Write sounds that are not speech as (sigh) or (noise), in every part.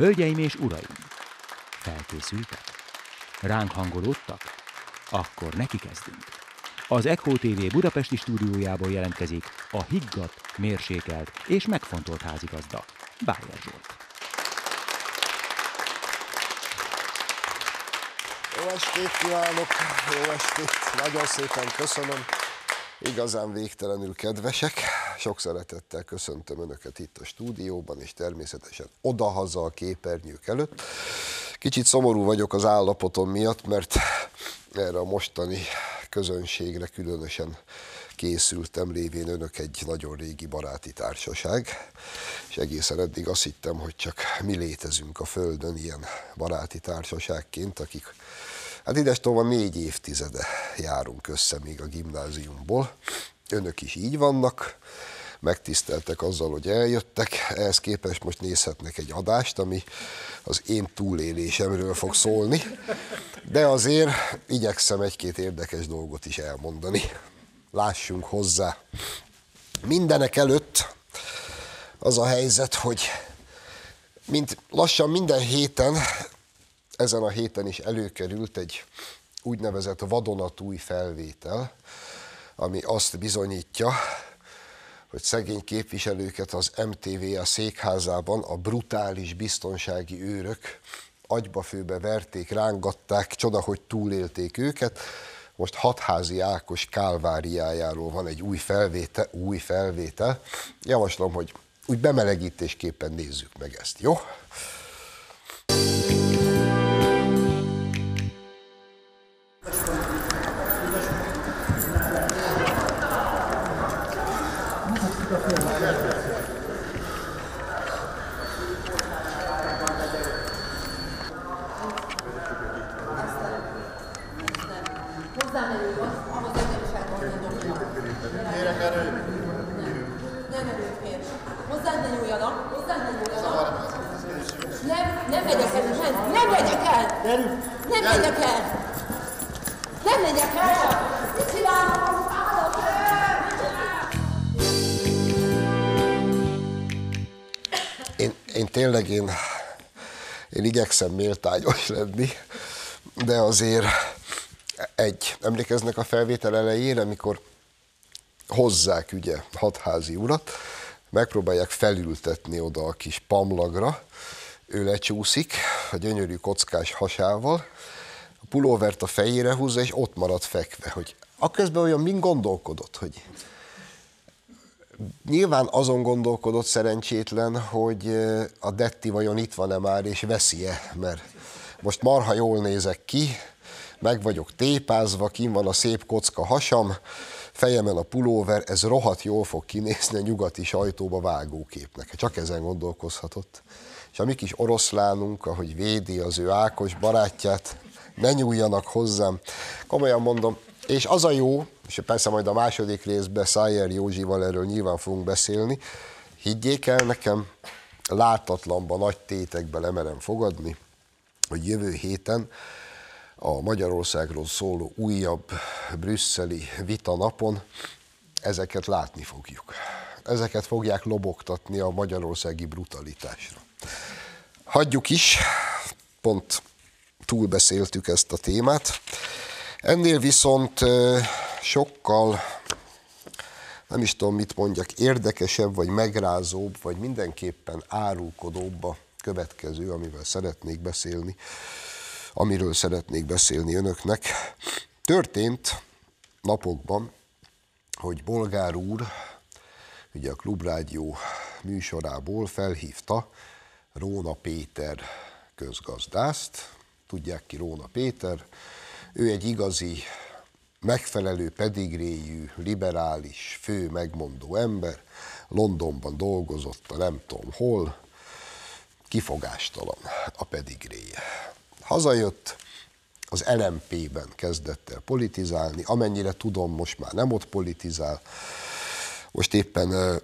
Hölgyeim és uraim, felkészültek? Ránk hangolódtak? Akkor neki kezdünk. Az Echo TV budapesti stúdiójából jelentkezik a higgadt, mérsékelt és megfontolt házigazda, Bájer Zsolt. Jó estét kívánok, jó estét, nagyon szépen köszönöm. Igazán végtelenül kedvesek. Sok szeretettel köszöntöm Önöket itt a stúdióban, és természetesen odahaza a képernyők előtt. Kicsit szomorú vagyok az állapotom miatt, mert erre a mostani közönségre különösen készültem, lévén önök egy nagyon régi baráti társaság, és egészen eddig azt hittem, hogy csak mi létezünk a Földön ilyen baráti társaságként, akik Hát ides tovább négy évtizede járunk össze még a gimnáziumból. Önök is így vannak, megtiszteltek azzal, hogy eljöttek. Ehhez képest most nézhetnek egy adást, ami az én túlélésemről fog szólni, de azért igyekszem egy-két érdekes dolgot is elmondani. Lássunk hozzá. Mindenek előtt az a helyzet, hogy mint lassan minden héten, ezen a héten is előkerült egy úgynevezett vadonatúj felvétel, ami azt bizonyítja, hogy szegény képviselőket az MTV a székházában a brutális biztonsági őrök agyba főbe verték, rángatták, csoda, hogy túlélték őket. Most hatházi Ákos kálváriájáról van egy új felvétel, új felvétel. Javaslom, hogy úgy bemelegítésképpen nézzük meg ezt, jó? Gyerünk! Nem megyek el! Nem megyek el! Mit csinálok? Én, én tényleg én, én igyekszem méltányos lenni, de azért egy, emlékeznek a felvétel elején, amikor hozzák ugye hatházi urat, megpróbálják felültetni oda a kis pamlagra, ő lecsúszik a gyönyörű kockás hasával, a pulóvert a fejére húzza, és ott marad fekve, hogy aközben olyan mind gondolkodott, hogy nyilván azon gondolkodott szerencsétlen, hogy a Detti vajon itt van-e már, és veszi-e, mert most marha jól nézek ki, meg vagyok tépázva, kim van a szép kocka hasam, fejemen a pulóver, ez rohadt jól fog kinézni a nyugati sajtóba vágóképnek. Csak ezen gondolkozhatott és a mi kis oroszlánunk, ahogy védi az ő Ákos barátját, ne nyúljanak hozzám. Komolyan mondom, és az a jó, és persze majd a második részben Szájer Józsival erről nyilván fogunk beszélni, higgyék el nekem, látatlanban, nagy tétekbe lemerem fogadni, hogy jövő héten a Magyarországról szóló újabb brüsszeli vita napon ezeket látni fogjuk. Ezeket fogják lobogtatni a magyarországi brutalitásra hagyjuk is, pont túlbeszéltük ezt a témát. Ennél viszont sokkal, nem is tudom mit mondjak, érdekesebb, vagy megrázóbb, vagy mindenképpen árulkodóbb a következő, amivel szeretnék beszélni, amiről szeretnék beszélni önöknek. Történt napokban, hogy Bolgár úr, ugye a Klubrádió műsorából felhívta Róna Péter közgazdászt. Tudják ki Róna Péter? Ő egy igazi, megfelelő pedigréjű, liberális, fő megmondó ember. Londonban dolgozott, a nem tudom hol, kifogástalan a pedigréje. Hazajött, az LMP-ben kezdett el politizálni, amennyire tudom, most már nem ott politizál, most éppen ö,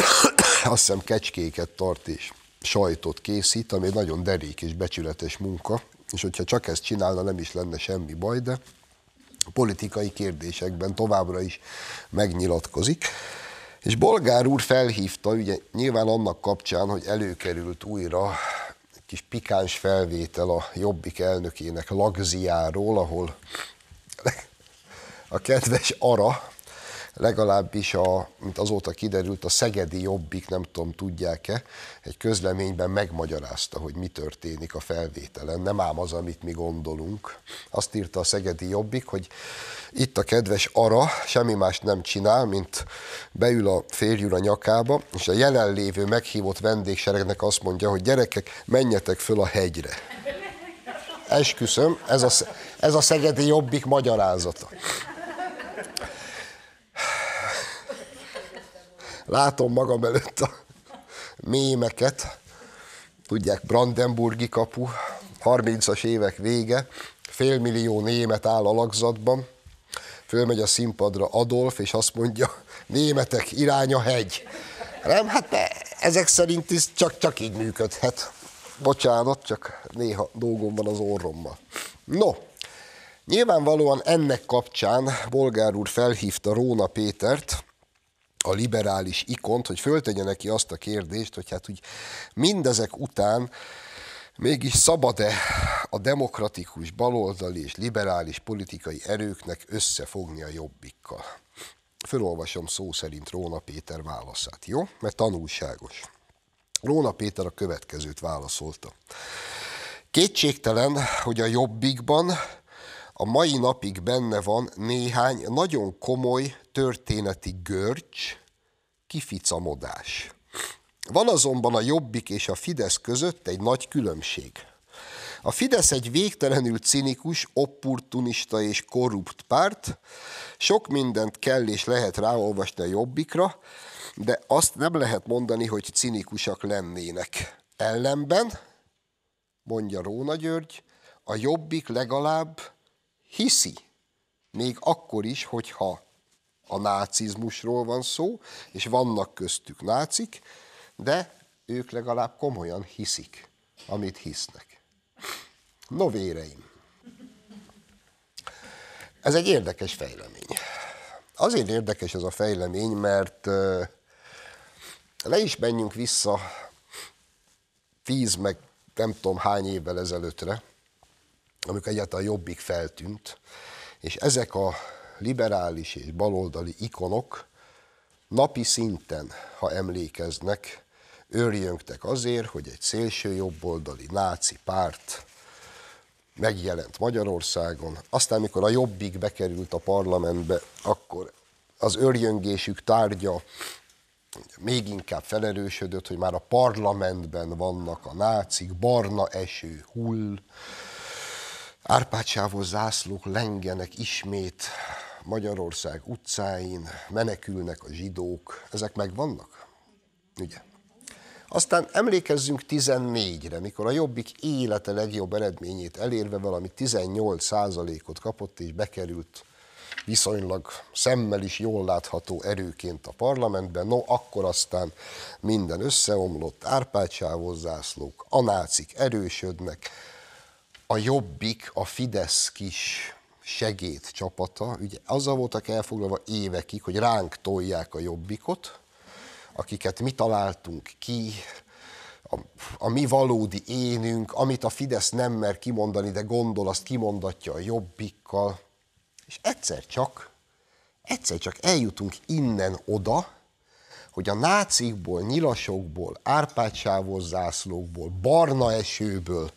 (coughs) azt hiszem kecskéket tart és sajtot készít, ami egy nagyon derék és becsületes munka, és hogyha csak ezt csinálna, nem is lenne semmi baj, de politikai kérdésekben továbbra is megnyilatkozik. És Bolgár úr felhívta, ugye nyilván annak kapcsán, hogy előkerült újra egy kis pikáns felvétel a Jobbik elnökének Lagziáról, ahol a kedves Ara, legalábbis a, mint azóta kiderült, a szegedi jobbik, nem tudom, tudják-e, egy közleményben megmagyarázta, hogy mi történik a felvételen. Nem ám az, amit mi gondolunk. Azt írta a szegedi jobbik, hogy itt a kedves Ara semmi más nem csinál, mint beül a férjúra nyakába, és a jelenlévő meghívott vendégseregnek azt mondja, hogy gyerekek, menjetek föl a hegyre. Esküszöm, ez a, ez a szegedi jobbik magyarázata. látom magam előtt a mémeket, tudják, Brandenburgi kapu, 30-as évek vége, félmillió német áll alakzatban, fölmegy a színpadra Adolf, és azt mondja, németek, irány a hegy. Nem, hát de ezek szerint is csak, csak így működhet. Bocsánat, csak néha dolgom van az orrommal. No, nyilvánvalóan ennek kapcsán Bolgár úr felhívta Róna Pétert, a liberális ikont, hogy föltegye neki azt a kérdést, hogy hát úgy mindezek után mégis szabad-e a demokratikus baloldali és liberális politikai erőknek összefogni a jobbikkal? Fölolvasom szó szerint Róna Péter válaszát, jó? Mert tanulságos. Róna Péter a következőt válaszolta. Kétségtelen, hogy a jobbikban a mai napig benne van néhány nagyon komoly történeti görcs, kificamodás. Van azonban a Jobbik és a Fidesz között egy nagy különbség. A Fidesz egy végtelenül cinikus, opportunista és korrupt párt, sok mindent kell és lehet ráolvasni a Jobbikra, de azt nem lehet mondani, hogy cinikusak lennének. Ellenben, mondja Róna György, a Jobbik legalább hiszi, még akkor is, hogyha a nácizmusról van szó, és vannak köztük nácik, de ők legalább komolyan hiszik, amit hisznek. No, véreim! Ez egy érdekes fejlemény. Azért érdekes ez a fejlemény, mert le is menjünk vissza tíz, meg nem tudom hány évvel ezelőttre, amikor egyáltalán jobbik feltűnt, és ezek a liberális és baloldali ikonok napi szinten, ha emlékeznek, őrjöngtek azért, hogy egy szélső jobboldali náci párt megjelent Magyarországon. Aztán, mikor a jobbik bekerült a parlamentbe, akkor az örjöngésük tárgya még inkább felerősödött, hogy már a parlamentben vannak a nácik, barna eső hull, Árpácsávó zászlók lengenek ismét, Magyarország utcáin, menekülnek a zsidók, ezek megvannak? Ugye? Aztán emlékezzünk 14-re, mikor a Jobbik élete legjobb eredményét elérve valami 18%-ot kapott és bekerült viszonylag szemmel is jól látható erőként a parlamentben. No, akkor aztán minden összeomlott, árpácsávos zászlók, a nácik erősödnek, a Jobbik, a Fidesz kis segéd csapata, ugye azzal voltak elfoglalva évekig, hogy ránk tolják a jobbikot, akiket mi találtunk ki, a, a mi valódi énünk, amit a Fidesz nem mer kimondani, de gondol, azt kimondatja a jobbikkal. És egyszer csak, egyszer csak eljutunk innen oda, hogy a nácikból, nyilasokból, árpácsávos zászlókból, barna esőből,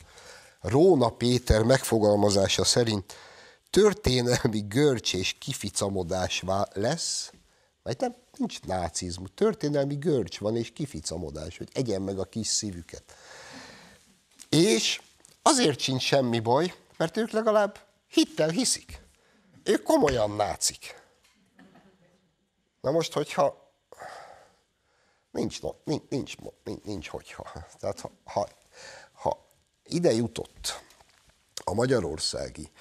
Róna Péter megfogalmazása szerint történelmi görcs és kificamodás lesz, vagy nem, nincs nácizmus, történelmi görcs van és kificamodás, hogy egyen meg a kis szívüket. És azért sincs semmi baj, mert ők legalább hittel hiszik. Ők komolyan nácik. Na most, hogyha nincs, nincs, nincs, nincs, nincs hogyha. Tehát ha, ha, ha ide jutott a magyarországi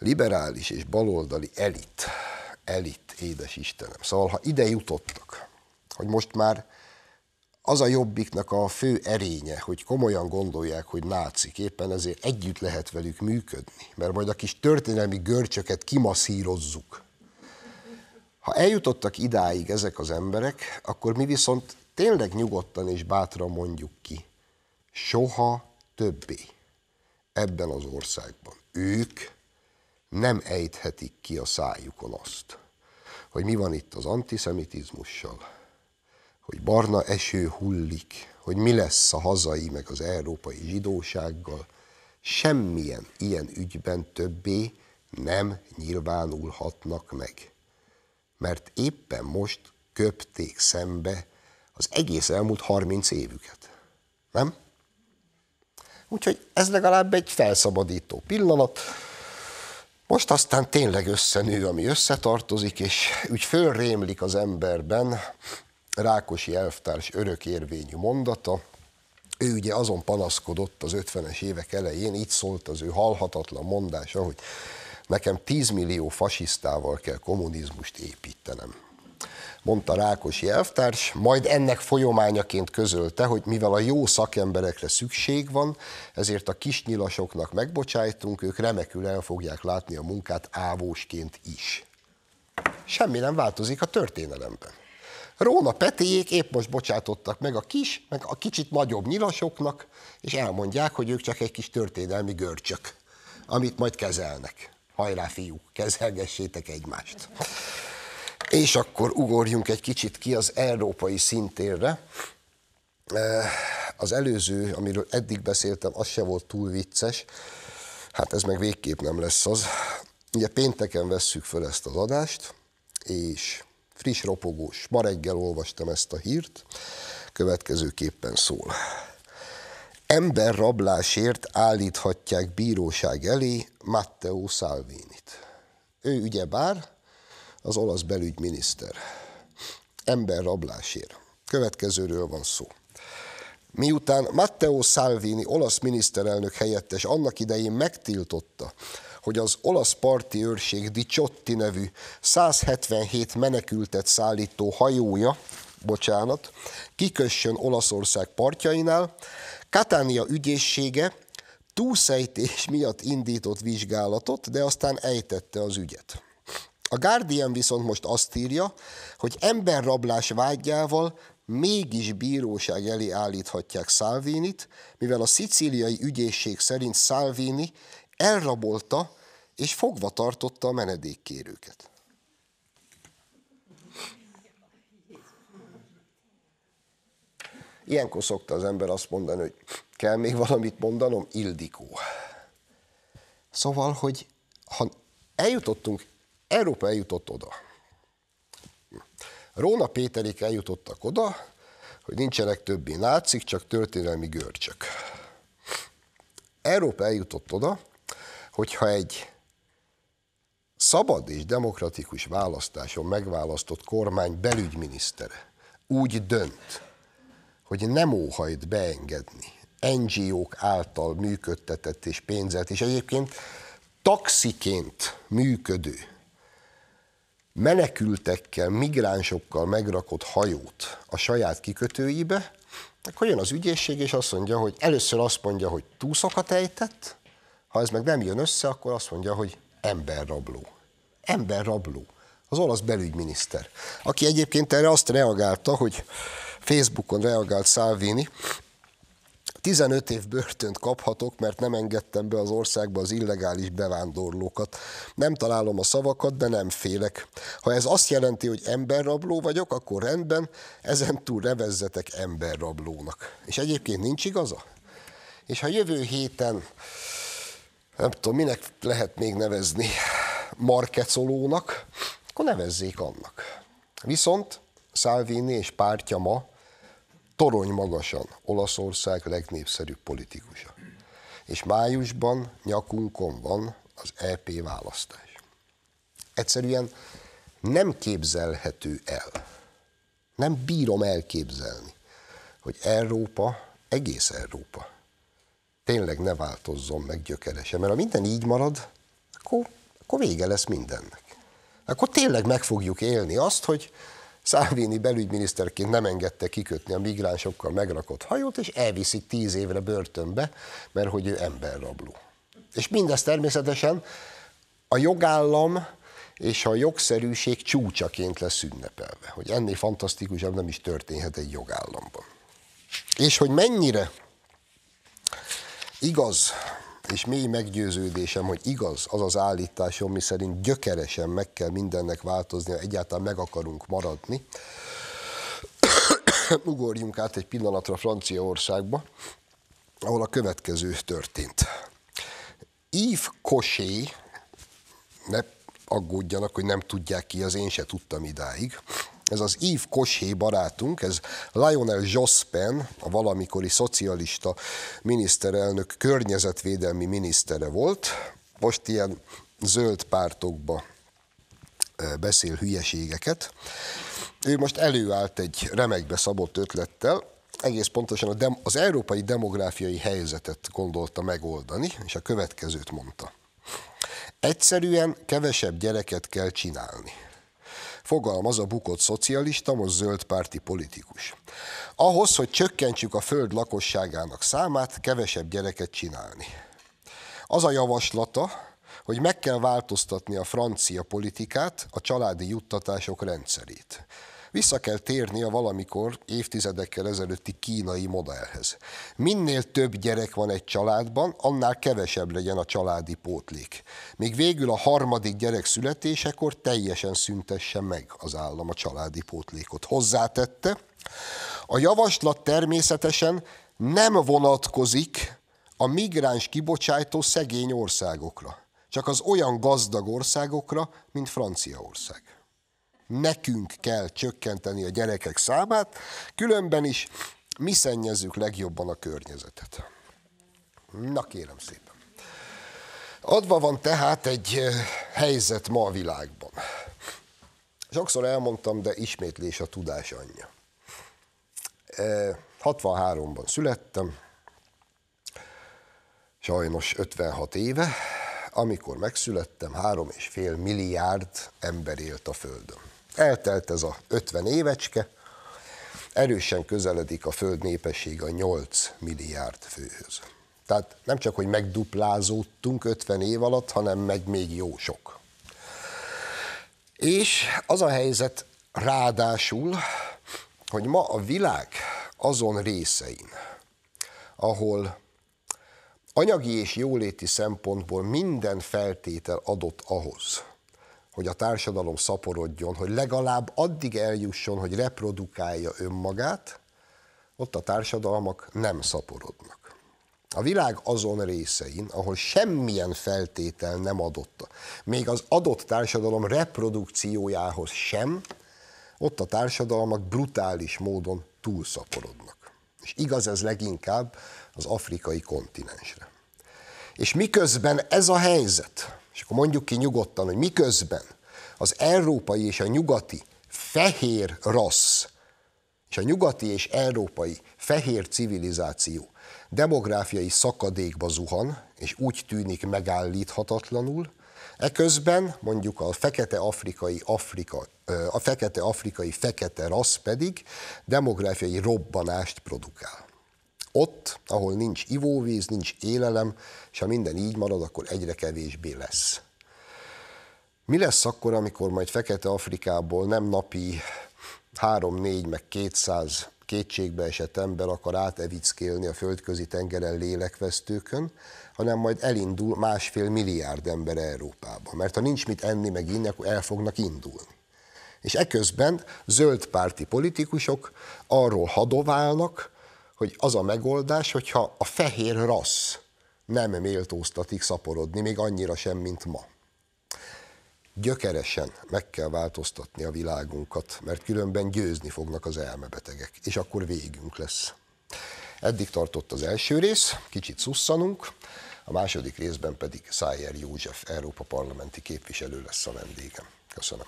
liberális és baloldali elit, elit, édes Istenem. Szóval, ha ide jutottak, hogy most már az a jobbiknak a fő erénye, hogy komolyan gondolják, hogy nácik, éppen ezért együtt lehet velük működni, mert majd a kis történelmi görcsöket kimaszírozzuk. Ha eljutottak idáig ezek az emberek, akkor mi viszont tényleg nyugodtan és bátran mondjuk ki, soha többé ebben az országban ők nem ejthetik ki a szájukon azt, hogy mi van itt az antiszemitizmussal, hogy barna eső hullik, hogy mi lesz a hazai meg az európai zsidósággal, semmilyen ilyen ügyben többé nem nyilvánulhatnak meg. Mert éppen most köpték szembe az egész elmúlt 30 évüket. Nem? Úgyhogy ez legalább egy felszabadító pillanat, most aztán tényleg összenő, ami összetartozik, és úgy fölrémlik az emberben Rákosi elvtárs örökérvényű mondata, ő ugye azon panaszkodott az 50-es évek elején, így szólt az ő halhatatlan mondása, hogy nekem 10 millió fasisztával kell kommunizmust építenem mondta Rákosi elvtárs, majd ennek folyományaként közölte, hogy mivel a jó szakemberekre szükség van, ezért a kisnyilasoknak megbocsájtunk, ők remekül el fogják látni a munkát ávósként is. Semmi nem változik a történelemben. Róna Petéjék épp most bocsátottak meg a kis, meg a kicsit nagyobb nyilasoknak, és elmondják, hogy ők csak egy kis történelmi görcsök, amit majd kezelnek. Hajrá fiúk, kezelgessétek egymást! És akkor ugorjunk egy kicsit ki az európai szintérre. Eh, az előző, amiről eddig beszéltem, az se volt túl vicces. Hát ez meg végképp nem lesz az. Ugye pénteken vesszük föl ezt az adást, és friss ropogós. Ma reggel olvastam ezt a hírt, következőképpen szól. rablásért állíthatják bíróság elé Matteo Salvini-t. Ő ugyebár az olasz belügyminiszter. Emberrablásért. Következőről van szó. Miután Matteo Salvini, olasz miniszterelnök helyettes annak idején megtiltotta, hogy az olasz parti őrség Dicsotti nevű 177 menekültet szállító hajója, bocsánat, kikössön Olaszország partjainál, Katánia ügyészsége túlszejtés miatt indított vizsgálatot, de aztán ejtette az ügyet. A Guardian viszont most azt írja, hogy emberrablás vágyával mégis bíróság elé állíthatják Salvinit, mivel a szicíliai ügyészség szerint Salvini elrabolta és fogva tartotta a menedékkérőket. Ilyenkor szokta az ember azt mondani, hogy kell még valamit mondanom, Ildikó. Szóval, hogy ha eljutottunk Európa eljutott oda. Róna Péterik eljutottak oda, hogy nincsenek többi nácik, csak történelmi görcsök. Európa eljutott oda, hogyha egy szabad és demokratikus választáson megválasztott kormány belügyminisztere úgy dönt, hogy nem óhajt beengedni NGO-k által működtetett és pénzelt és egyébként taxiként működő menekültekkel, migránsokkal megrakott hajót a saját kikötőibe, akkor jön az ügyészség, és azt mondja, hogy először azt mondja, hogy túszokat ejtett, ha ez meg nem jön össze, akkor azt mondja, hogy emberrabló. Emberrabló. Az olasz belügyminiszter, aki egyébként erre azt reagálta, hogy Facebookon reagált Salvini, 15 év börtönt kaphatok, mert nem engedtem be az országba az illegális bevándorlókat. Nem találom a szavakat, de nem félek. Ha ez azt jelenti, hogy emberrabló vagyok, akkor rendben, ezentúl nevezzetek emberrablónak. És egyébként nincs igaza? És ha jövő héten, nem tudom, minek lehet még nevezni, markecolónak, akkor nevezzék annak. Viszont Salvini és pártja ma torony magasan Olaszország legnépszerűbb politikusa. És májusban nyakunkon van az EP választás. Egyszerűen nem képzelhető el, nem bírom elképzelni, hogy Európa, egész Európa tényleg ne változzon meg gyökeresen, mert ha minden így marad, akkor, akkor vége lesz mindennek. Akkor tényleg meg fogjuk élni azt, hogy Szávini belügyminiszterként nem engedte kikötni a migránsokkal megrakott hajót, és elviszik tíz évre börtönbe, mert hogy ő emberrabló. És mindez természetesen a jogállam és a jogszerűség csúcsaként lesz ünnepelve, hogy ennél fantasztikusabb nem is történhet egy jogállamban. És hogy mennyire igaz és mély meggyőződésem, hogy igaz az az állításom, szerint gyökeresen meg kell mindennek változni, ha egyáltalán meg akarunk maradni. (coughs) Ugorjunk át egy pillanatra Franciaországba, ahol a következő történt. Yves Cochet, ne aggódjanak, hogy nem tudják ki, az én se tudtam idáig, ez az Yves Koshé barátunk, ez Lionel Jospin, a valamikori szocialista miniszterelnök, környezetvédelmi minisztere volt. Most ilyen zöld pártokba beszél hülyeségeket. Ő most előállt egy remekbe szabott ötlettel, egész pontosan az európai demográfiai helyzetet gondolta megoldani, és a következőt mondta. Egyszerűen kevesebb gyereket kell csinálni fogalmaz a bukott szocialista, most párti politikus. Ahhoz, hogy csökkentsük a föld lakosságának számát, kevesebb gyereket csinálni. Az a javaslata, hogy meg kell változtatni a francia politikát, a családi juttatások rendszerét. Vissza kell térni a valamikor évtizedekkel ezelőtti kínai modellhez. Minél több gyerek van egy családban, annál kevesebb legyen a családi pótlék. Még végül a harmadik gyerek születésekor teljesen szüntesse meg az állam a családi pótlékot. Hozzátette, a javaslat természetesen nem vonatkozik a migráns kibocsátó szegény országokra, csak az olyan gazdag országokra, mint Franciaország nekünk kell csökkenteni a gyerekek számát, különben is mi szennyezzük legjobban a környezetet. Na kérem szépen. Adva van tehát egy helyzet ma a világban. Sokszor elmondtam, de ismétlés a tudás anyja. 63-ban születtem, sajnos 56 éve, amikor megszülettem, három és fél milliárd ember élt a Földön. Eltelt ez a 50 évecske, erősen közeledik a föld népessége a 8 milliárd főhöz. Tehát nem csak, hogy megduplázódtunk 50 év alatt, hanem meg még jó sok. És az a helyzet ráadásul, hogy ma a világ azon részein, ahol anyagi és jóléti szempontból minden feltétel adott ahhoz, hogy a társadalom szaporodjon, hogy legalább addig eljusson, hogy reprodukálja önmagát, ott a társadalmak nem szaporodnak. A világ azon részein, ahol semmilyen feltétel nem adotta, még az adott társadalom reprodukciójához sem, ott a társadalmak brutális módon túlszaporodnak. És igaz ez leginkább az afrikai kontinensre. És miközben ez a helyzet, és akkor mondjuk ki nyugodtan, hogy miközben az európai és a nyugati fehér rassz, és a nyugati és európai fehér civilizáció demográfiai szakadékba zuhan, és úgy tűnik megállíthatatlanul, eközben mondjuk a fekete afrikai Afrika, a fekete afrikai fekete rassz pedig demográfiai robbanást produkál. Ott, ahol nincs ivóvíz, nincs élelem, és ha minden így marad, akkor egyre kevésbé lesz. Mi lesz akkor, amikor majd Fekete Afrikából nem napi 3-4 meg 200 kétségbe esett ember akar átevickélni a földközi tengeren lélekvesztőkön, hanem majd elindul másfél milliárd ember Európába. Mert ha nincs mit enni meg inni, akkor el fognak indulni. És eközben zöldpárti politikusok arról hadoválnak, hogy az a megoldás, hogyha a fehér rassz nem méltóztatik szaporodni, még annyira sem, mint ma. Gyökeresen meg kell változtatni a világunkat, mert különben győzni fognak az elmebetegek, és akkor végünk lesz. Eddig tartott az első rész, kicsit szusszanunk, a második részben pedig Szájer József, Európa parlamenti képviselő lesz a vendégem. Köszönöm.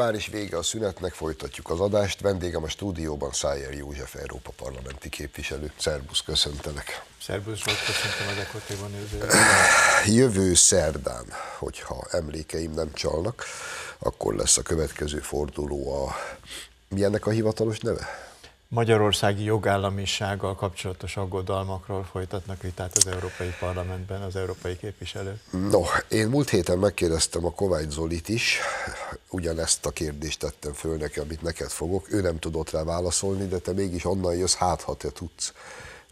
már is vége a szünetnek, folytatjuk az adást. Vendégem a stúdióban Szájer József, Európa parlamenti képviselő. Szerbusz, köszöntelek. Szerbusz, volt köszöntöm a dekortéban (clears throat) Jövő szerdán, hogyha emlékeim nem csalnak, akkor lesz a következő forduló a... Mi ennek a hivatalos neve? magyarországi jogállamisággal kapcsolatos aggodalmakról folytatnak vitát az Európai Parlamentben az európai képviselők? No, én múlt héten megkérdeztem a Kovács Zolit is, ugyanezt a kérdést tettem föl neki, amit neked fogok, ő nem tudott rá válaszolni, de te mégis onnan jössz, hát ha te tudsz.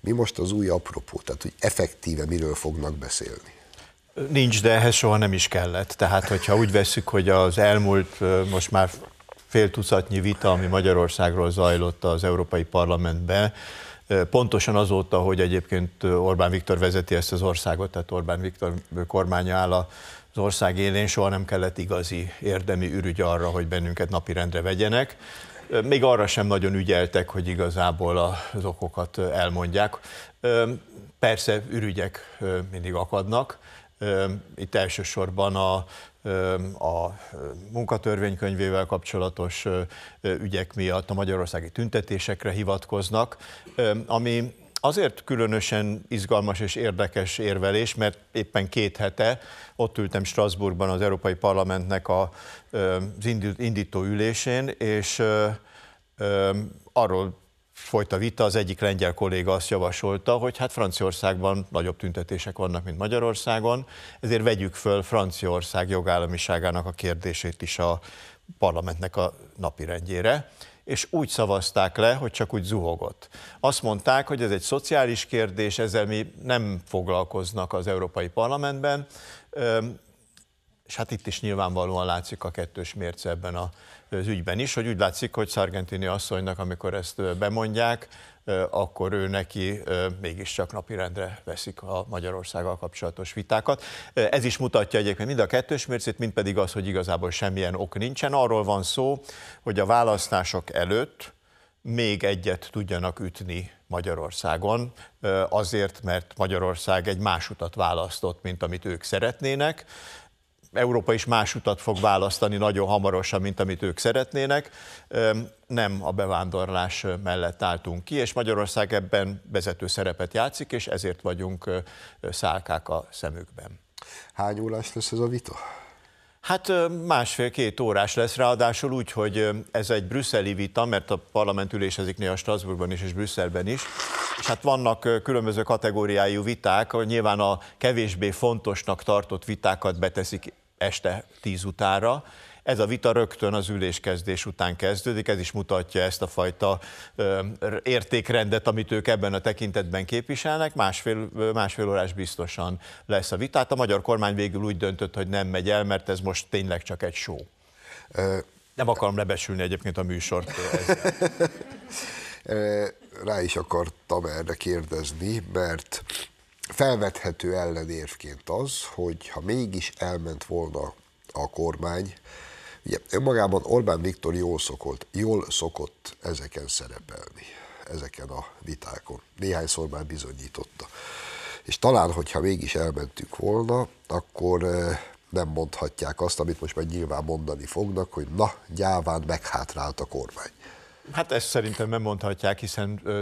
Mi most az új apropó, tehát hogy effektíve miről fognak beszélni? Nincs, de ehhez soha nem is kellett. Tehát, hogyha úgy veszük, hogy az elmúlt, most már fél tucatnyi vita, ami Magyarországról zajlott az Európai Parlamentben, Pontosan azóta, hogy egyébként Orbán Viktor vezeti ezt az országot, tehát Orbán Viktor kormánya áll az ország élén, soha nem kellett igazi érdemi ürügy arra, hogy bennünket napirendre vegyenek. Még arra sem nagyon ügyeltek, hogy igazából az okokat elmondják. Persze ürügyek mindig akadnak, itt elsősorban a, a munkatörvénykönyvével kapcsolatos ügyek miatt a magyarországi tüntetésekre hivatkoznak, ami azért különösen izgalmas és érdekes érvelés, mert éppen két hete ott ültem Strasbourgban az Európai Parlamentnek a, az indító ülésén, és arról folyt a vita, az egyik lengyel kolléga azt javasolta, hogy hát Franciaországban nagyobb tüntetések vannak, mint Magyarországon, ezért vegyük föl Franciaország jogállamiságának a kérdését is a parlamentnek a napi rendjére, és úgy szavazták le, hogy csak úgy zuhogott. Azt mondták, hogy ez egy szociális kérdés, ezzel mi nem foglalkoznak az Európai Parlamentben, és hát itt is nyilvánvalóan látszik a kettős mérce ebben az ügyben is, hogy úgy látszik, hogy Szargentini asszonynak, amikor ezt bemondják, akkor ő neki mégiscsak napirendre veszik a Magyarországgal kapcsolatos vitákat. Ez is mutatja egyébként mind a kettős mércét, mind pedig az, hogy igazából semmilyen ok nincsen. Arról van szó, hogy a választások előtt még egyet tudjanak ütni Magyarországon, azért, mert Magyarország egy más utat választott, mint amit ők szeretnének, Európa is más utat fog választani nagyon hamarosan, mint amit ők szeretnének. Nem a bevándorlás mellett álltunk ki, és Magyarország ebben vezető szerepet játszik, és ezért vagyunk szálkák a szemükben. Hány órás lesz ez a vita? Hát másfél-két órás lesz, ráadásul úgy, hogy ez egy brüsszeli vita, mert a parlament ülésezik néha Strasbourgban is és Brüsszelben is, és hát vannak különböző kategóriájú viták, nyilván a kevésbé fontosnak tartott vitákat beteszik este tíz utára. Ez a vita rögtön az üléskezdés után kezdődik, ez is mutatja ezt a fajta értékrendet, amit ők ebben a tekintetben képviselnek. Másfél, másfél órás biztosan lesz a Hát A magyar kormány végül úgy döntött, hogy nem megy el, mert ez most tényleg csak egy show. Nem akarom lebesülni egyébként a műsort. (laughs) Rá is akartam erre kérdezni, mert felvethető ellenérvként az, hogy ha mégis elment volna a kormány, ugye önmagában Orbán Viktor jól szokott, jól szokott ezeken szerepelni, ezeken a vitákon. Néhányszor már bizonyította. És talán, hogyha mégis elmentünk volna, akkor eh, nem mondhatják azt, amit most már nyilván mondani fognak, hogy na, gyáván meghátrált a kormány. Hát ezt szerintem nem mondhatják, hiszen ö,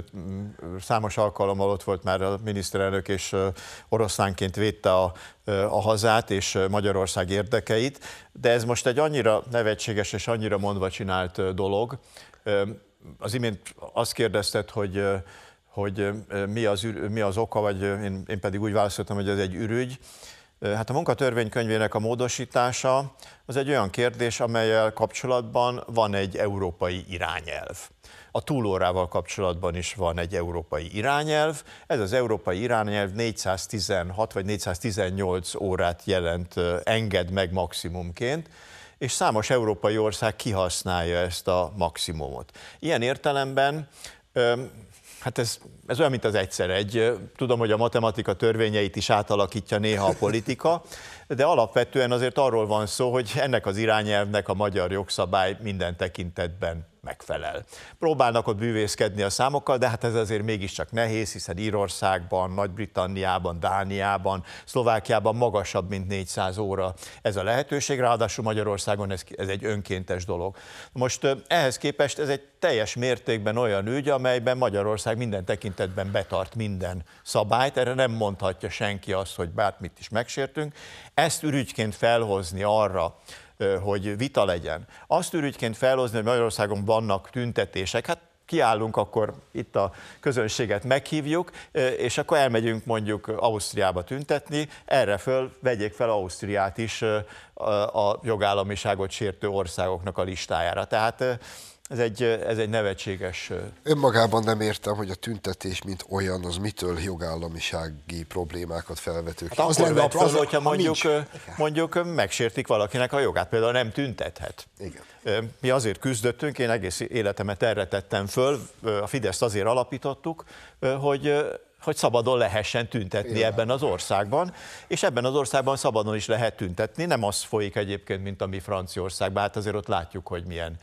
számos alkalommal ott volt már a miniszterelnök, és ö, oroszlánként védte a, ö, a hazát és Magyarország érdekeit, de ez most egy annyira nevetséges és annyira mondva csinált dolog. Az imént azt kérdezted, hogy hogy mi az, mi az oka, vagy én, én pedig úgy válaszoltam, hogy ez egy ürügy. Hát a munkatörvénykönyvének a módosítása az egy olyan kérdés, amelyel kapcsolatban van egy európai irányelv. A túlórával kapcsolatban is van egy európai irányelv. Ez az európai irányelv 416 vagy 418 órát jelent, enged meg maximumként és számos európai ország kihasználja ezt a maximumot. Ilyen értelemben, hát ez ez olyan, mint az egyszer egy. Tudom, hogy a matematika törvényeit is átalakítja néha a politika, de alapvetően azért arról van szó, hogy ennek az irányelvnek a magyar jogszabály minden tekintetben megfelel. Próbálnak ott bűvészkedni a számokkal, de hát ez azért mégiscsak nehéz, hiszen Írországban, Nagy-Britanniában, Dániában, Szlovákiában magasabb, mint 400 óra ez a lehetőség, ráadásul Magyarországon ez, ez egy önkéntes dolog. Most ehhez képest ez egy teljes mértékben olyan ügy, amelyben Magyarország minden tekintetben betart minden szabályt, erre nem mondhatja senki azt, hogy bármit is megsértünk. Ezt ürügyként felhozni arra, hogy vita legyen. Azt ürügyként felhozni, hogy Magyarországon vannak tüntetések, hát kiállunk, akkor itt a közönséget meghívjuk, és akkor elmegyünk mondjuk Ausztriába tüntetni, erre föl vegyék fel Ausztriát is a jogállamiságot sértő országoknak a listájára. Tehát ez egy, ez egy nevetséges... Önmagában nem értem, hogy a tüntetés, mint olyan, az mitől jogállamisági problémákat felvető. Hát az lenne a fel, hogyha mondjuk, mondjuk megsértik valakinek a jogát, például nem tüntethet. Igen. Mi azért küzdöttünk, én egész életemet erre tettem föl, a Fideszt azért alapítottuk, hogy hogy szabadon lehessen tüntetni Igen. ebben az országban, és ebben az országban szabadon is lehet tüntetni, nem az folyik egyébként, mint ami Franciaországban, hát azért ott látjuk, hogy milyen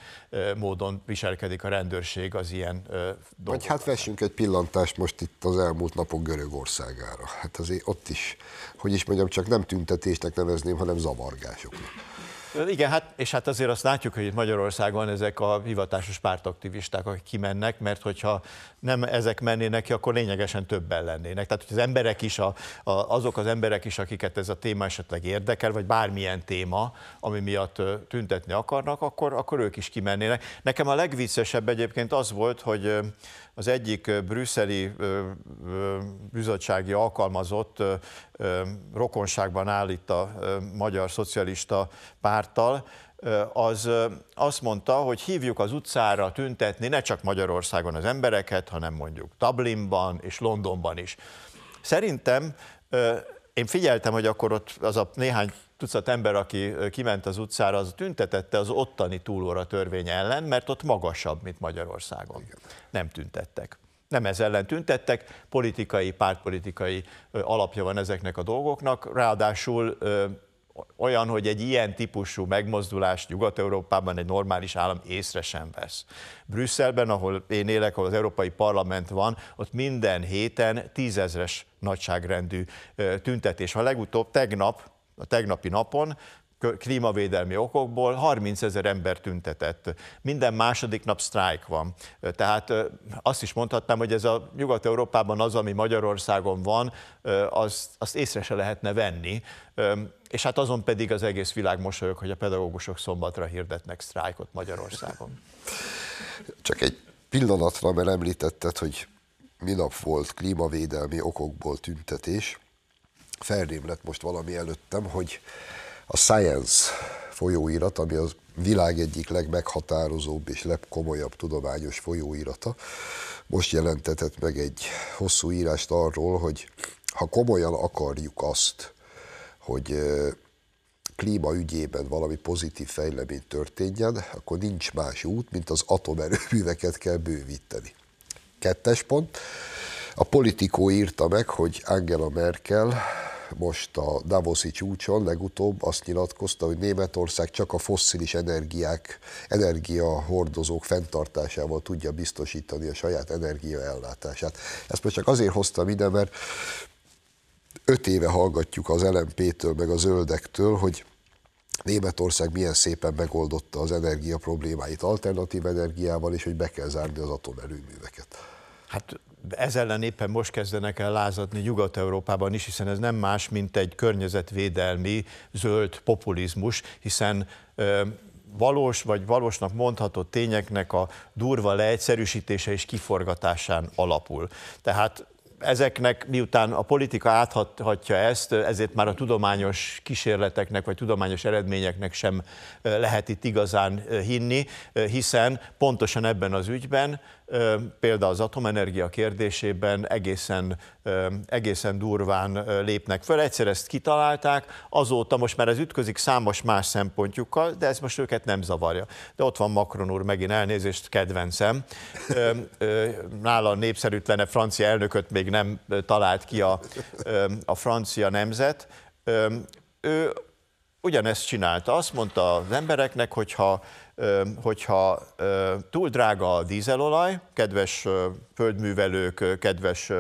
módon viselkedik a rendőrség az ilyen dolgokat. Vagy hát vessünk egy pillantást most itt az elmúlt napok Görögországára, hát azért ott is, hogy is mondjam, csak nem tüntetésnek nevezném, hanem zavargásoknak. Igen, hát, és hát azért azt látjuk, hogy itt Magyarországon ezek a hivatásos pártaktivisták, akik kimennek, mert hogyha nem ezek mennének ki, akkor lényegesen többen lennének. Tehát, hogy az emberek is, a, a, azok az emberek is, akiket ez a téma esetleg érdekel, vagy bármilyen téma, ami miatt tüntetni akarnak, akkor, akkor ők is kimennének. Nekem a legviccesebb egyébként az volt, hogy az egyik brüsszeli bizottsági alkalmazott rokonságban áll itt a Magyar Szocialista Párttal, az azt mondta, hogy hívjuk az utcára tüntetni ne csak Magyarországon az embereket, hanem mondjuk Dublinban és Londonban is. Szerintem én figyeltem, hogy akkor ott az a néhány tucat ember, aki kiment az utcára, az tüntetette az ottani túlóra törvény ellen, mert ott magasabb, mint Magyarországon. Igen. Nem tüntettek nem ez ellen tüntettek, politikai, pártpolitikai alapja van ezeknek a dolgoknak, ráadásul olyan, hogy egy ilyen típusú megmozdulást Nyugat-Európában egy normális állam észre sem vesz. Brüsszelben, ahol én élek, ahol az Európai Parlament van, ott minden héten tízezres nagyságrendű tüntetés. A legutóbb tegnap, a tegnapi napon klímavédelmi okokból 30 ezer ember tüntetett. Minden második nap sztrájk van. Tehát azt is mondhatnám, hogy ez a Nyugat-Európában az, ami Magyarországon van, azt, azt észre se lehetne venni. És hát azon pedig az egész világ mosolyog, hogy a pedagógusok szombatra hirdetnek sztrájkot Magyarországon. Csak egy pillanatra, mert említetted, hogy minap volt klímavédelmi okokból tüntetés. Felrém lett most valami előttem, hogy a Science folyóirat, ami a világ egyik legmeghatározóbb és legkomolyabb tudományos folyóirata, most jelentetett meg egy hosszú írást arról, hogy ha komolyan akarjuk azt, hogy klíma ügyében valami pozitív fejlemény történjen, akkor nincs más út, mint az atomerőműveket kell bővíteni. Kettes pont. A politikó írta meg, hogy Angela Merkel most a Davoszi csúcson legutóbb azt nyilatkozta, hogy Németország csak a fosszilis energiák, energiahordozók fenntartásával tudja biztosítani a saját energiaellátását. Ezt most csak azért hoztam ide, mert öt éve hallgatjuk az LMP-től, meg a zöldektől, hogy Németország milyen szépen megoldotta az energia problémáit alternatív energiával, és hogy be kell zárni az atomerőműveket. Hát ez ellen éppen most kezdenek el lázadni Nyugat-Európában is, hiszen ez nem más, mint egy környezetvédelmi zöld populizmus, hiszen valós vagy valósnak mondható tényeknek a durva leegyszerűsítése és kiforgatásán alapul. Tehát ezeknek, miután a politika áthatja ezt, ezért már a tudományos kísérleteknek vagy tudományos eredményeknek sem lehet itt igazán hinni, hiszen pontosan ebben az ügyben például az atomenergia kérdésében egészen, egészen durván lépnek föl. Egyszer ezt kitalálták, azóta most már ez ütközik számos más szempontjukkal, de ez most őket nem zavarja. De ott van Macron úr, megint elnézést, kedvencem. Nála népszerűtlene francia elnököt még nem talált ki a, a francia nemzet. Ő ugyanezt csinálta. Azt mondta az embereknek, hogyha ha hogyha túl drága a dízelolaj, kedves földművelők, kedves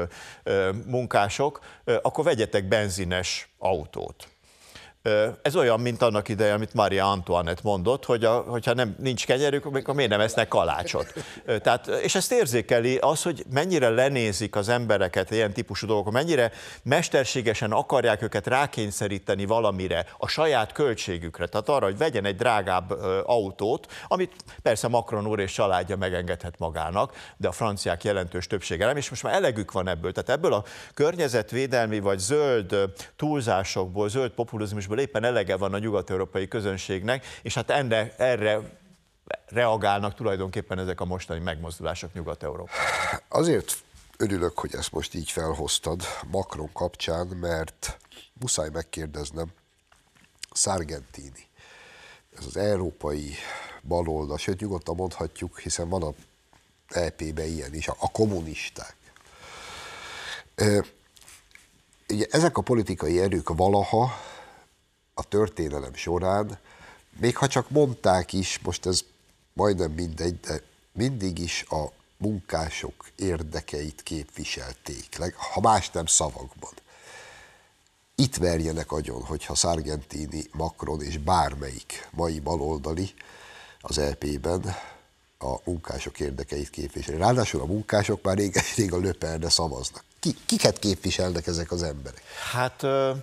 munkások, akkor vegyetek benzines autót. Ez olyan, mint annak ideje, amit Maria Antoinette mondott, hogy a, hogyha nem, nincs kenyerük, akkor miért nem esznek kalácsot. Tehát, és ezt érzékeli az, hogy mennyire lenézik az embereket ilyen típusú dolgok, mennyire mesterségesen akarják őket rákényszeríteni valamire, a saját költségükre, tehát arra, hogy vegyen egy drágább autót, amit persze Macron úr és családja megengedhet magának, de a franciák jelentős többsége nem, és most már elegük van ebből. Tehát ebből a környezetvédelmi vagy zöld túlzásokból, zöld populizmusból Európából éppen elege van a nyugat-európai közönségnek, és hát enne, erre reagálnak tulajdonképpen ezek a mostani megmozdulások Nyugat-Európában. Azért örülök, hogy ezt most így felhoztad Macron kapcsán, mert muszáj megkérdeznem, Sargentini, ez az európai baloldal, sőt nyugodtan mondhatjuk, hiszen van a EP-ben ilyen is, a kommunisták. Ugye ezek a politikai erők valaha a történelem során, még ha csak mondták is, most ez majdnem mindegy, de mindig is a munkások érdekeit képviselték, ha más nem szavakban. Itt verjenek agyon, hogyha Sargentini, Macron és bármelyik mai baloldali az lp ben a munkások érdekeit képviseli. Ráadásul a munkások már rég, rég a löperre szavaznak. Ki, kiket képviselnek ezek az emberek? Hát Uh...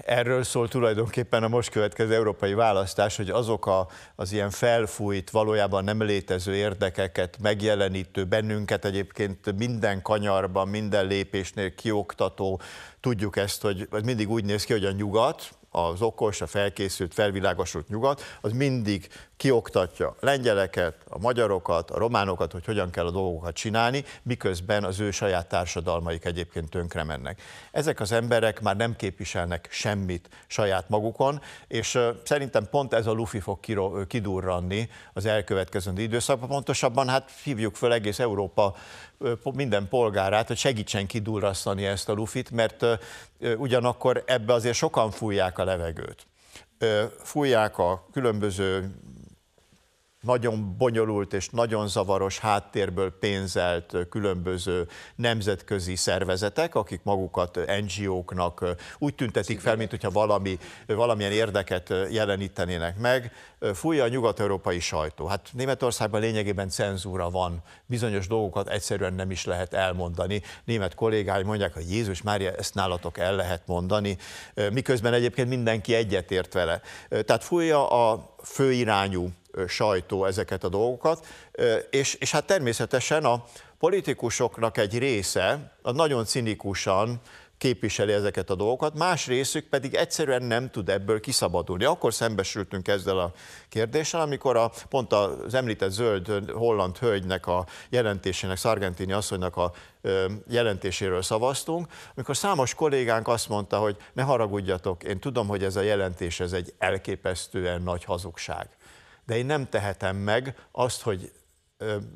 Erről szól tulajdonképpen a most következő európai választás, hogy azok a, az ilyen felfújt, valójában nem létező érdekeket megjelenítő, bennünket egyébként minden kanyarban, minden lépésnél kioktató, tudjuk ezt, hogy ez mindig úgy néz ki, hogy a nyugat, az okos, a felkészült, felvilágosult nyugat, az mindig kioktatja lengyeleket, a magyarokat, a románokat, hogy hogyan kell a dolgokat csinálni, miközben az ő saját társadalmaik egyébként tönkre mennek. Ezek az emberek már nem képviselnek semmit saját magukon, és szerintem pont ez a lufi fog kidurranni az elkövetkező időszakban. Pontosabban hát hívjuk föl egész Európa minden polgárát, hogy segítsen kidurrasztani ezt a lufit, mert ugyanakkor ebbe azért sokan fújják a levegőt fújják a különböző nagyon bonyolult és nagyon zavaros háttérből pénzelt különböző nemzetközi szervezetek, akik magukat NGO-knak úgy tüntetik fel, mint hogyha valami, valamilyen érdeket jelenítenének meg fújja a nyugat-európai sajtó. Hát Németországban lényegében cenzúra van, bizonyos dolgokat egyszerűen nem is lehet elmondani. Német kollégái mondják, hogy Jézus Mária, ezt nálatok el lehet mondani, miközben egyébként mindenki egyetért vele. Tehát fújja a főirányú sajtó ezeket a dolgokat, és, és hát természetesen a politikusoknak egy része nagyon cinikusan képviseli ezeket a dolgokat, más részük pedig egyszerűen nem tud ebből kiszabadulni. Akkor szembesültünk ezzel a kérdéssel, amikor a, pont az említett zöld holland hölgynek a jelentésének, Szargentini asszonynak a jelentéséről szavaztunk, amikor számos kollégánk azt mondta, hogy ne haragudjatok, én tudom, hogy ez a jelentés ez egy elképesztően nagy hazugság. De én nem tehetem meg azt, hogy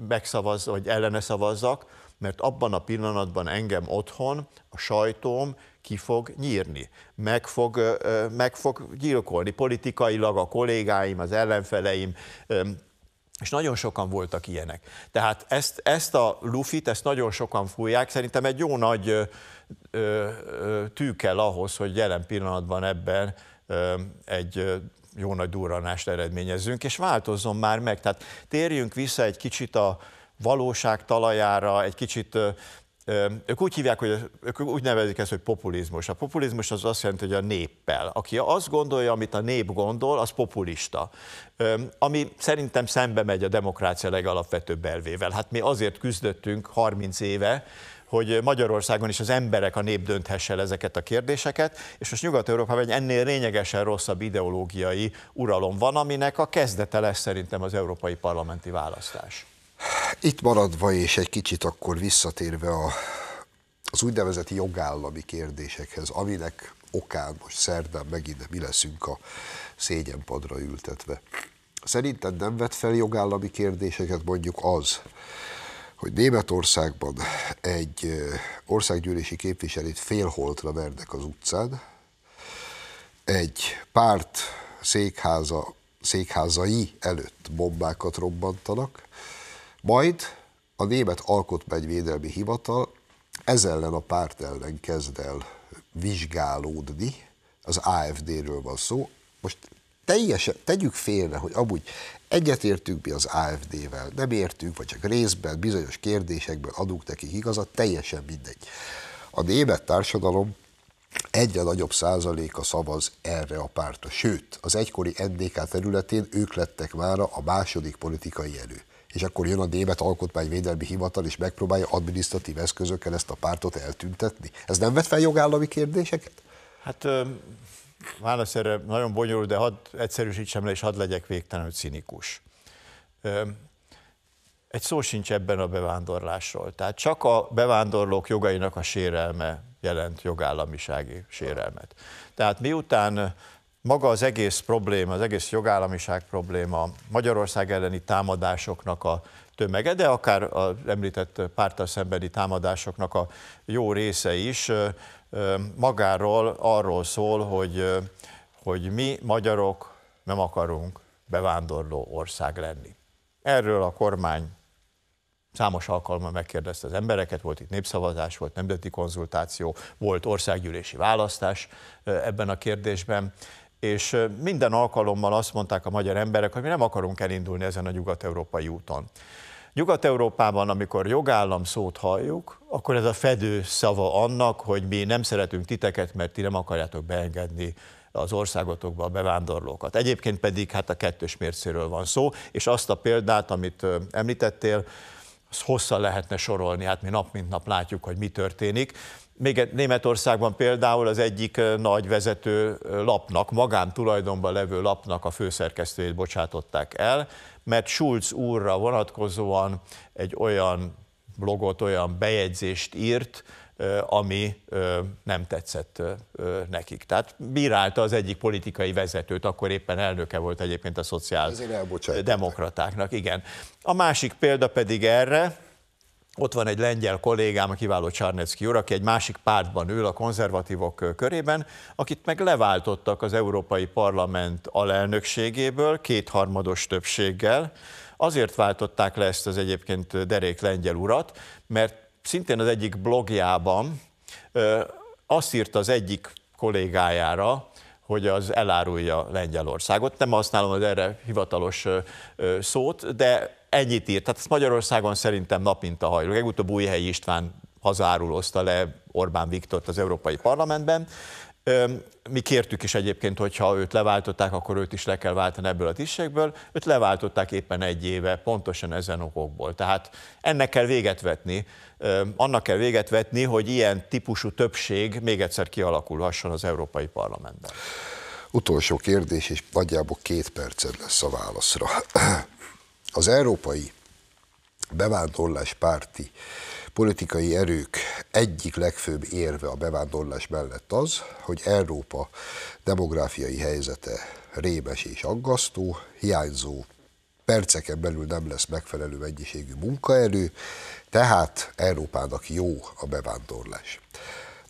megszavaz, hogy ellene szavazzak, mert abban a pillanatban engem otthon a sajtóm ki fog nyírni, meg fog, meg fog gyilkolni politikailag a kollégáim, az ellenfeleim, és nagyon sokan voltak ilyenek. Tehát ezt, ezt a lufit, ezt nagyon sokan fújják, szerintem egy jó nagy tű kell ahhoz, hogy jelen pillanatban ebben egy jó nagy durranást eredményezzünk, és változzon már meg. Tehát térjünk vissza egy kicsit a, valóság talajára, egy kicsit ők úgy hívják, hogy ők úgy nevezik ezt, hogy populizmus. A populizmus az azt jelenti, hogy a néppel. Aki azt gondolja, amit a nép gondol, az populista. Ami szerintem szembe megy a demokrácia legalapvetőbb elvével. Hát mi azért küzdöttünk 30 éve, hogy Magyarországon is az emberek, a nép dönthesse el ezeket a kérdéseket, és most Nyugat-Európában egy ennél lényegesen rosszabb ideológiai uralom van, aminek a kezdete lesz szerintem az európai parlamenti választás. Itt maradva és egy kicsit akkor visszatérve a, az úgynevezett jogállami kérdésekhez, aminek okán most szerdán megint mi leszünk a szégyenpadra ültetve. Szerinted nem vett fel jogállami kérdéseket mondjuk az, hogy Németországban egy országgyűlési képviselőt félholtra vernek az utcán, egy párt székháza, székházai előtt bombákat robbantanak, majd a német alkotmányvédelmi hivatal ez ellen a párt ellen kezd el vizsgálódni, az AFD-ről van szó. Most teljesen, tegyük félre, hogy amúgy egyetértünk mi az AFD-vel, nem értünk, vagy csak részben, bizonyos kérdésekben adunk nekik igazat, teljesen mindegy. A német társadalom egyre nagyobb százaléka szavaz erre a pártra. Sőt, az egykori NDK területén ők lettek már a második politikai erő és akkor jön a német alkotmányvédelmi hivatal, és megpróbálja adminisztratív eszközökkel ezt a pártot eltüntetni. Ez nem vet fel jogállami kérdéseket? Hát válasz erre nagyon bonyolult, de hadd egyszerűsítsem le, és hadd legyek végtelenül cinikus. Egy szó sincs ebben a bevándorlásról. Tehát csak a bevándorlók jogainak a sérelme jelent jogállamisági sérelmet. Tehát miután maga az egész probléma, az egész jogállamiság probléma, Magyarország elleni támadásoknak a tömege, de akár az említett pártal szembeni támadásoknak a jó része is magáról arról szól, hogy, hogy mi magyarok nem akarunk bevándorló ország lenni. Erről a kormány számos alkalommal megkérdezte az embereket, volt itt népszavazás, volt nemzeti konzultáció, volt országgyűlési választás ebben a kérdésben, és minden alkalommal azt mondták a magyar emberek, hogy mi nem akarunk elindulni ezen a nyugat-európai úton. Nyugat-Európában, amikor jogállam szót halljuk, akkor ez a fedő szava annak, hogy mi nem szeretünk titeket, mert ti nem akarjátok beengedni az országotokba a bevándorlókat. Egyébként pedig hát a kettős mércéről van szó, és azt a példát, amit említettél, hosszan lehetne sorolni, hát mi nap mint nap látjuk, hogy mi történik. Még Németországban például az egyik nagy vezető lapnak, magántulajdonban levő lapnak a főszerkesztőjét bocsátották el, mert Schulz úrra vonatkozóan egy olyan blogot, olyan bejegyzést írt, ami nem tetszett nekik. Tehát bírálta az egyik politikai vezetőt, akkor éppen elnöke volt egyébként a szociáldemokratáknak. Igen. A másik példa pedig erre, ott van egy lengyel kollégám, a kiváló Csarnecki úr, aki egy másik pártban ül a konzervatívok körében, akit meg leváltottak az Európai Parlament alelnökségéből kétharmados többséggel. Azért váltották le ezt az egyébként derék lengyel urat, mert szintén az egyik blogjában azt írt az egyik kollégájára, hogy az elárulja Lengyelországot. Nem használom az erre hivatalos szót, de ennyit írt. Tehát ezt Magyarországon szerintem nap mint a hajló. Legutóbb Újhelyi István hazárulózta le Orbán Viktort az Európai Parlamentben. Mi kértük is egyébként, hogy ha őt leváltották, akkor őt is le kell váltani ebből a tisztségből. Őt leváltották éppen egy éve, pontosan ezen okokból. Tehát ennek kell véget vetni, annak kell véget vetni, hogy ilyen típusú többség még egyszer kialakulhasson az Európai Parlamentben. Utolsó kérdés, és nagyjából két perced lesz a válaszra. Az európai bevándorlás párti politikai erők egyik legfőbb érve a bevándorlás mellett az, hogy Európa demográfiai helyzete rémes és aggasztó, hiányzó perceken belül nem lesz megfelelő mennyiségű munkaerő, tehát Európának jó a bevándorlás.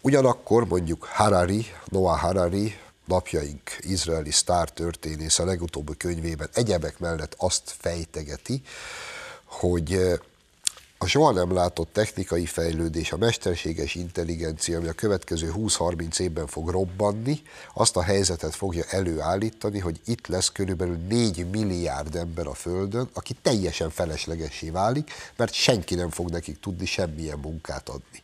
Ugyanakkor mondjuk Harari, Noah Harari, napjaink izraeli történész a legutóbbi könyvében egyebek mellett azt fejtegeti, hogy a soha nem látott technikai fejlődés, a mesterséges intelligencia, ami a következő 20-30 évben fog robbanni, azt a helyzetet fogja előállítani, hogy itt lesz körülbelül 4 milliárd ember a Földön, aki teljesen feleslegesé válik, mert senki nem fog nekik tudni semmilyen munkát adni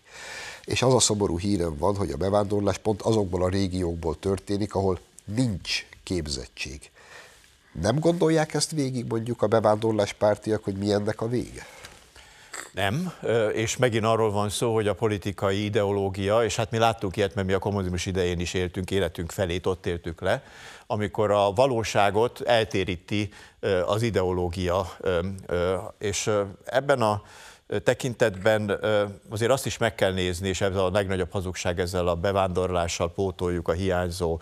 és az a szomorú hírem van, hogy a bevándorlás pont azokból a régiókból történik, ahol nincs képzettség. Nem gondolják ezt végig mondjuk a bevándorlás pártiak, hogy mi ennek a vége? Nem, és megint arról van szó, hogy a politikai ideológia, és hát mi láttuk ilyet, mert mi a kommunizmus idején is éltünk, életünk felét ott éltük le, amikor a valóságot eltéríti az ideológia, és ebben a tekintetben azért azt is meg kell nézni, és ez a legnagyobb hazugság ezzel a bevándorlással pótoljuk a hiányzó,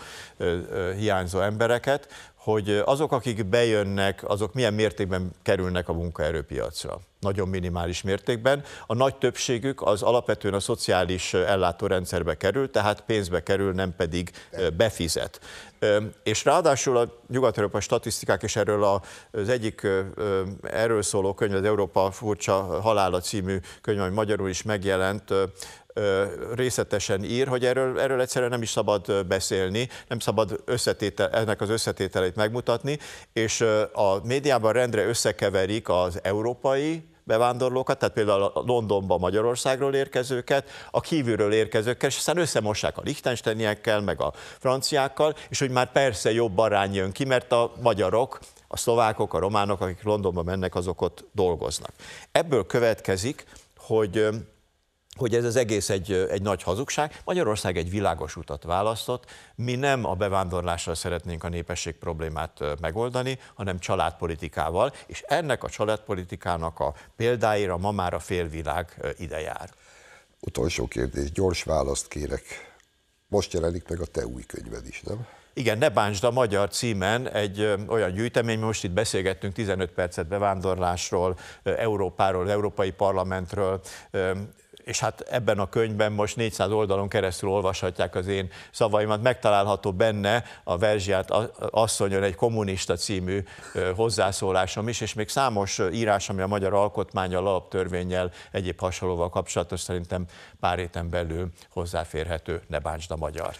hiányzó embereket, hogy azok, akik bejönnek, azok milyen mértékben kerülnek a munkaerőpiacra. Nagyon minimális mértékben. A nagy többségük az alapvetően a szociális ellátórendszerbe kerül, tehát pénzbe kerül, nem pedig befizet. És ráadásul a nyugat-európai statisztikák, és erről az egyik erről szóló könyv, az Európa furcsa halála című könyv, ami magyarul is megjelent, részletesen ír, hogy erről, erről egyszerűen nem is szabad beszélni, nem szabad összetétel, ennek az összetételeit megmutatni, és a médiában rendre összekeverik az európai bevándorlókat, tehát például a Londonba Magyarországról érkezőket, a kívülről érkezőkkel, és aztán összemossák a lichtensteiniekkel, meg a franciákkal, és hogy már persze jobb arány jön ki, mert a magyarok, a szlovákok, a románok, akik Londonba mennek, azok ott dolgoznak. Ebből következik, hogy hogy ez az egész egy, egy nagy hazugság. Magyarország egy világos utat választott. Mi nem a bevándorlással szeretnénk a népesség problémát megoldani, hanem családpolitikával, és ennek a családpolitikának a példáira ma már a félvilág ide jár. Utolsó kérdés, gyors választ kérek. Most jelenik meg a te új könyved is, nem? Igen, Ne bántsd a magyar címen egy olyan gyűjtemény, most itt beszélgettünk 15 percet bevándorlásról, Európáról, Európai Parlamentről, és hát ebben a könyvben most 400 oldalon keresztül olvashatják az én szavaimat, megtalálható benne a Verzsiát asszonyon egy kommunista című hozzászólásom is, és még számos írás, ami a magyar a alaptörvényel, egyéb hasonlóval kapcsolatos, szerintem pár héten belül hozzáférhető, ne bántsd a magyart.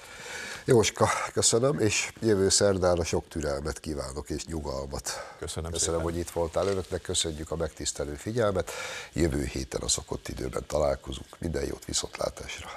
Jóska, köszönöm, és jövő szerdára sok türelmet kívánok, és nyugalmat. Köszönöm, köszönöm szépen. hogy itt voltál önöknek, köszönjük a megtisztelő figyelmet. Jövő héten a szokott időben találkozunk. Minden jót viszontlátásra!